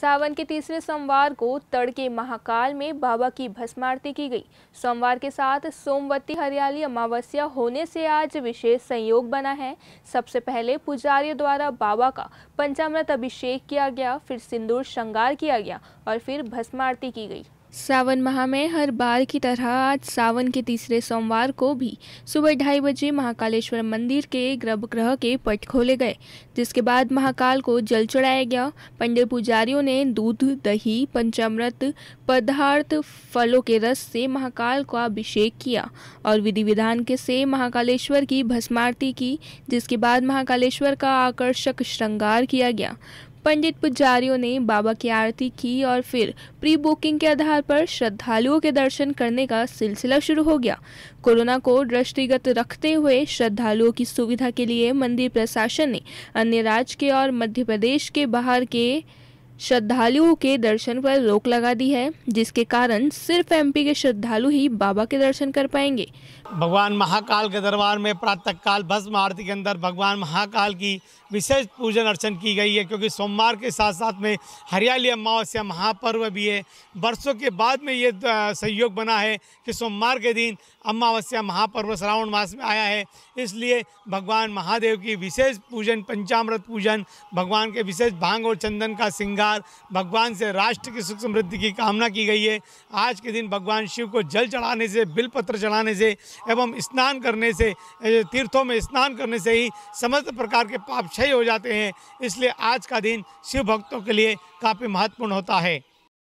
सावन के तीसरे सोमवार को तड़के महाकाल में बाबा की भस्म आरती की गई सोमवार के साथ सोमवती हरियाली अमावस्या होने से आज विशेष संयोग बना है सबसे पहले पुजारियों द्वारा बाबा का पंचामृत अभिषेक किया गया फिर सिंदूर श्रृंगार किया गया और फिर भस्म आरती की गई सावन माह में हर बार की तरह आज सावन के तीसरे सोमवार को भी सुबह ढाई बजे महाकालेश्वर मंदिर के गर्भगृह के पट खोले गए जिसके बाद महाकाल को जल चढ़ाया गया पंडित पुजारियों ने दूध दही पंचामृत पदार्थ फलों के रस से महाकाल का अभिषेक किया और विधि विधान के से महाकालेश्वर की भस्मारती की जिसके बाद महाकालेश्वर का आकर्षक श्रृंगार किया गया पंडित पुजारियों ने बाबा की आरती की और फिर प्री बुकिंग के आधार पर श्रद्धालुओं के दर्शन करने का सिलसिला शुरू हो गया कोरोना को दृष्टिगत रखते हुए श्रद्धालुओं की सुविधा के लिए मंदिर प्रशासन ने अन्य राज्य के और मध्य प्रदेश के बाहर के श्रद्धालुओं के दर्शन पर रोक लगा दी है जिसके कारण सिर्फ एमपी के श्रद्धालु ही बाबा के दर्शन कर पाएंगे भगवान महाकाल के दरबार में प्रातः काल भस्म आरती के अंदर भगवान महाकाल की विशेष पूजन अर्चन की गई है क्योंकि सोमवार के साथ साथ में हरियाली अमावस्या महापर्व भी है वर्षों के बाद में ये सहयोग बना है कि सोमवार के दिन अमावस्या महापर्व श्रावण मास में आया है इसलिए भगवान महादेव की विशेष पूजन पंचामृत पूजन भगवान के विशेष भांग और चंदन का सिंगार अनुसार भगवान से राष्ट्र की सुख समृद्धि की कामना की गई है आज के दिन भगवान शिव को जल चढ़ाने से बिलपत्र चढ़ाने से एवं स्नान करने से तीर्थों में स्नान करने से ही समस्त प्रकार के पाप क्षय हो जाते हैं इसलिए आज का दिन शिव भक्तों के लिए काफ़ी महत्वपूर्ण होता है